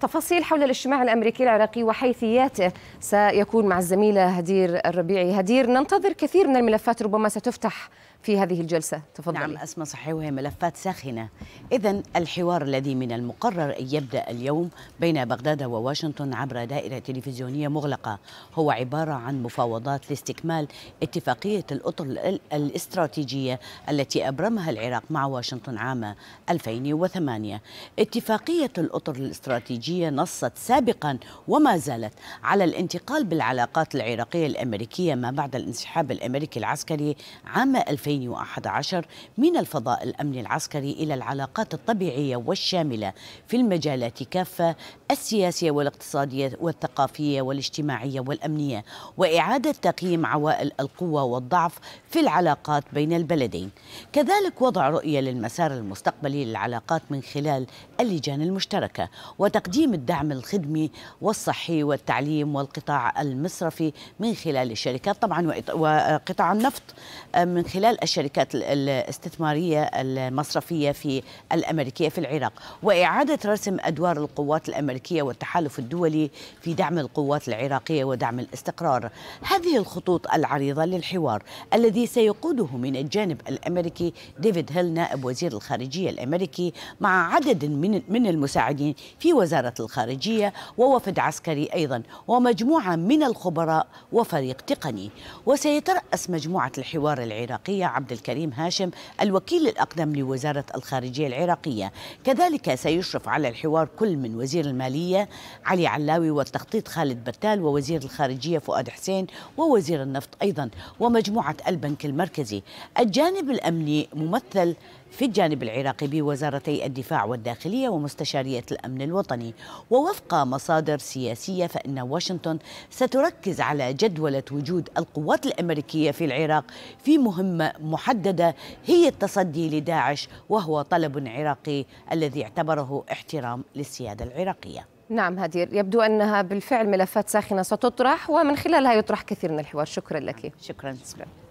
تفاصيل حول الاجتماع الامريكي العراقي وحيثياته سيكون مع الزميله هدير الربيعي، هدير ننتظر كثير من الملفات ربما ستفتح في هذه الجلسه، تفضلي. نعم اسماء صحيح وهي ملفات ساخنه، اذا الحوار الذي من المقرر ان يبدا اليوم بين بغداد وواشنطن عبر دائره تلفزيونيه مغلقه، هو عباره عن مفاوضات لاستكمال اتفاقيه الاطر الاستراتيجيه التي ابرمها العراق مع واشنطن عام 2008. اتفاقيه الاطر الاستراتيجيه الخارجية نصت سابقا وما زالت على الانتقال بالعلاقات العراقية الأمريكية ما بعد الانسحاب الأمريكي العسكري عام 2011 من الفضاء الأمني العسكري إلى العلاقات الطبيعية والشاملة في المجالات كافة السياسية والاقتصادية والثقافية والاجتماعية والأمنية وإعادة تقييم عوائل القوة والضعف في العلاقات بين البلدين كذلك وضع رؤية للمسار المستقبلي للعلاقات من خلال اللجان المشتركة وتقديم الدعم الخدمي والصحي والتعليم والقطاع المصرفي من خلال الشركات طبعا وقطاع النفط آه، من خلال الشركات الاستثمارية المصرفية في الأمريكية في العراق وإعادة رسم أدوار القوات الأمريكية والتحالف الدولي في دعم القوات العراقية ودعم الاستقرار هذه الخطوط العريضة للحوار الذي سيقوده من الجانب الأمريكي الامريكي ديفيد هيل نائب وزير الخارجيه الامريكي مع عدد من من المساعدين في وزاره الخارجيه ووفد عسكري ايضا ومجموعه من الخبراء وفريق تقني وسيترأس مجموعه الحوار العراقيه عبد الكريم هاشم الوكيل الاقدم لوزاره الخارجيه العراقيه كذلك سيشرف على الحوار كل من وزير الماليه علي علاوي والتخطيط خالد برتال ووزير الخارجيه فؤاد حسين ووزير النفط ايضا ومجموعه البنك المركزي الجانب الامريكي الأمن ممثل في الجانب العراقي بوزارتي الدفاع والداخلية ومستشارية الأمن الوطني ووفق مصادر سياسية فإن واشنطن ستركز على جدولة وجود القوات الأمريكية في العراق في مهمة محددة هي التصدي لداعش وهو طلب عراقي الذي اعتبره احترام للسيادة العراقية نعم هدير يبدو أنها بالفعل ملفات ساخنة ستطرح ومن خلالها يطرح كثير من الحوار شكرا لك نعم، شكرا, شكرا.